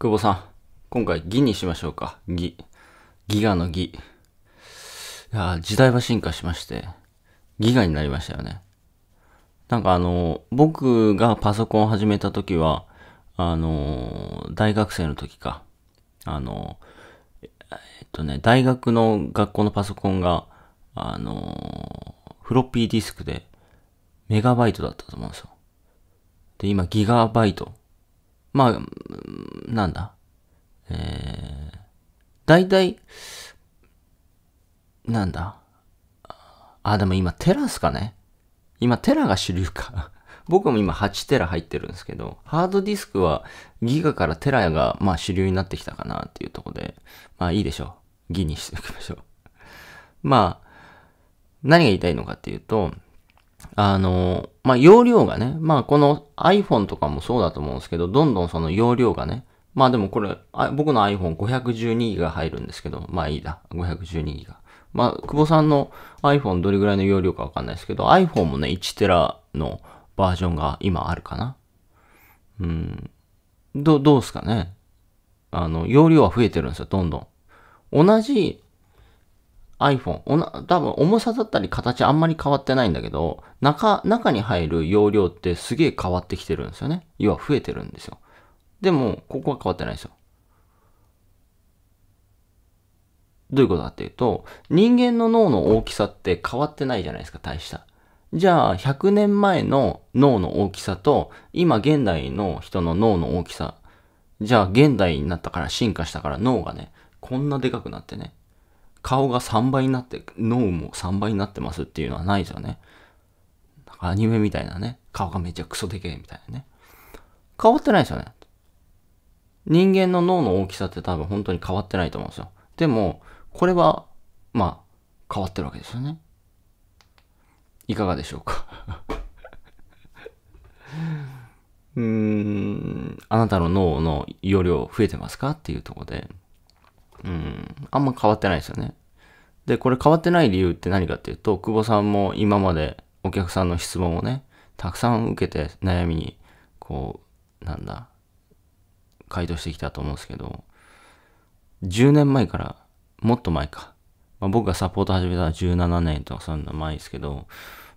久保さん、今回、ギにしましょうか。ギ。ギガのギ。いや、時代は進化しまして、ギガになりましたよね。なんかあの、僕がパソコンを始めた時は、あの、大学生の時か。あの、えっとね、大学の学校のパソコンが、あの、フロッピーディスクで、メガバイトだったと思うんですよ。で、今、ギガバイト。まあ、なんだ、えー、だいたい、なんだ、あ、でも今テラスかね。今テラが主流か。僕も今8テラ入ってるんですけど、ハードディスクはギガからテラがまあ主流になってきたかなっていうとこで、まあいいでしょう。ギにしておきましょう。まあ、何が言いたいのかっていうと、あの、まあ容量がね、まあこの iPhone とかもそうだと思うんですけど、どんどんその容量がね、まあでもこれ、あ僕の iPhone512 ギガ入るんですけど、まあいいだ。512ギガ。まあ、久保さんの iPhone どれぐらいの容量かわかんないですけど、iPhone もね、1テラのバージョンが今あるかな。うん。ど、どうすかね。あの、容量は増えてるんですよ、どんどん。同じ iPhone、おな多分重さだったり形あんまり変わってないんだけど、中、中に入る容量ってすげえ変わってきてるんですよね。要は増えてるんですよ。でも、ここは変わってないですよ。どういうことかっていうと、人間の脳の大きさって変わってないじゃないですか、大した。じゃあ、100年前の脳の大きさと、今現代の人の脳の大きさ。じゃあ、現代になったから進化したから脳がね、こんなでかくなってね。顔が3倍になって、脳も3倍になってますっていうのはないですよね。アニメみたいなね、顔がめちゃクソでけえみたいなね。変わってないですよね。人間の脳の大きさって多分本当に変わってないと思うんですよ。でも、これは、まあ、変わってるわけですよね。いかがでしょうか うーん、あなたの脳の容量増えてますかっていうとこで、うん、あんま変わってないですよね。で、これ変わってない理由って何かっていうと、久保さんも今までお客さんの質問をね、たくさん受けて悩みに、こう、なんだ、回答してきたと思うんですけど、10年前から、もっと前か。まあ、僕がサポート始めたのは17年とかそういうの前ですけど、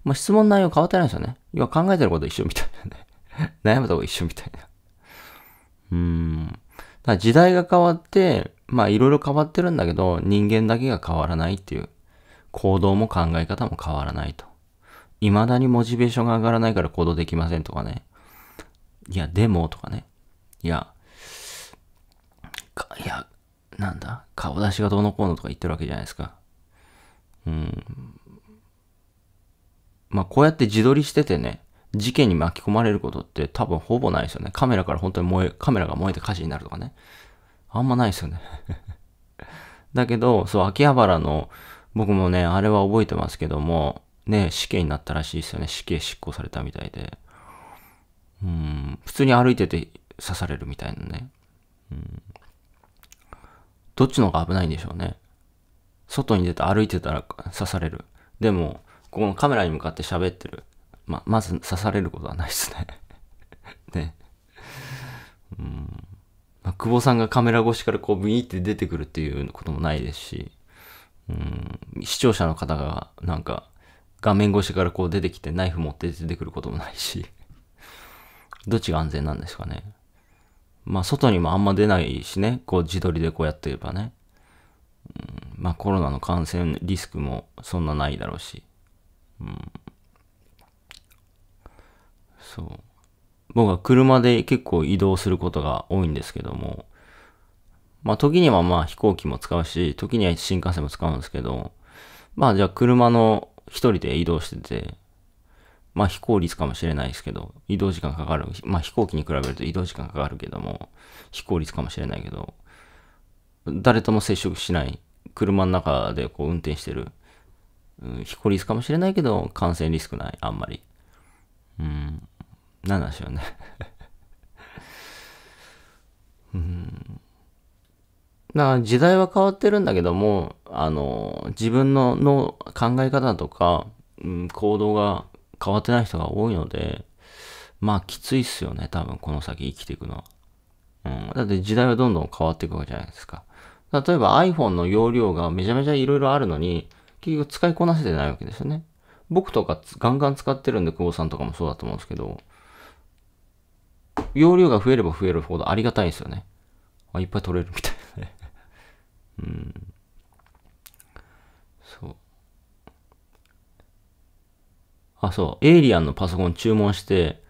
まあ、質問内容変わってないんですよね。要は考えてること一緒みたいなね。悩むとこ一緒みたいな。うーん。だから時代が変わって、まあいろいろ変わってるんだけど、人間だけが変わらないっていう。行動も考え方も変わらないと。未だにモチベーションが上がらないから行動できませんとかね。いや、でもとかね。いや、か、いや、なんだ、顔出しがどうのこうのとか言ってるわけじゃないですか。うん。まあ、こうやって自撮りしててね、事件に巻き込まれることって多分ほぼないですよね。カメラから本当に燃え、カメラが燃えて火事になるとかね。あんまないですよね だけど、そう、秋葉原の、僕もね、あれは覚えてますけども、ね、死刑になったらしいですよね。死刑執行されたみたいで。うん、普通に歩いてて刺されるみたいなね。うんどっちの方が危ないんでしょうね。外に出て歩いてたら刺される。でも、このカメラに向かって喋ってる。ま、まず刺されることはないですね ね。うん。まあ、久保さんがカメラ越しからこうビーって出てくるっていうこともないですし、うん、視聴者の方がなんか画面越しからこう出てきてナイフ持って出てくることもないし、どっちが安全なんですかね。まあ、外にもあんま出ないしね、こう自撮りでこうやってればね。うん、まあ、コロナの感染リスクもそんなないだろうし。うん。そう。僕は車で結構移動することが多いんですけども、まあ、時にはまあ飛行機も使うし、時には新幹線も使うんですけど、まあ、じゃあ車の一人で移動してて、まあ非効率かもしれないですけど、移動時間かかる。まあ飛行機に比べると移動時間かかるけども、非効率かもしれないけど、誰とも接触しない、車の中でこう運転してる、うん、非効率かもしれないけど、感染リスクない、あんまり。うん、なんなんでしょうね うん。だから時代は変わってるんだけども、あの、自分のの考え方とか、うん、行動が変わってない人が多いので、まあきついっすよね、多分この先生きていくのは。うん、だって時代はどんどん変わっていくわけじゃないですか。例えば iPhone の容量がめちゃめちゃ色々あるのに、結局使いこなせてないわけですよね。僕とかガンガン使ってるんで、久保さんとかもそうだと思うんですけど、容量が増えれば増えるほどありがたいんですよね。あ、いっぱい取れるみたいなね。そう。エイリアンのパソコン注文して、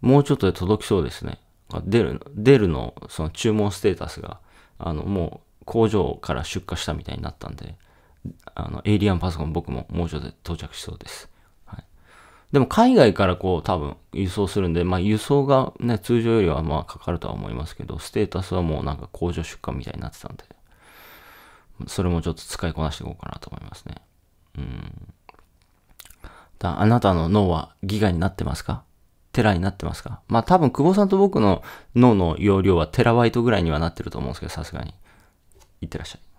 もうちょっとで届きそうですね。出る、出るの、その注文ステータスが、あの、もう工場から出荷したみたいになったんで、あの、エイリアンパソコン僕ももうちょっとで到着しそうです。はい。でも海外からこう多分輸送するんで、まあ輸送がね、通常よりはまあかかるとは思いますけど、ステータスはもうなんか工場出荷みたいになってたんで、それもちょっと使いこなしていこうかなと思いますね。うん。あなたの脳はギガになってますかテラになってますかまあ多分、久保さんと僕の脳の容量はテラバイトぐらいにはなってると思うんですけど、さすがに。いってらっしゃい。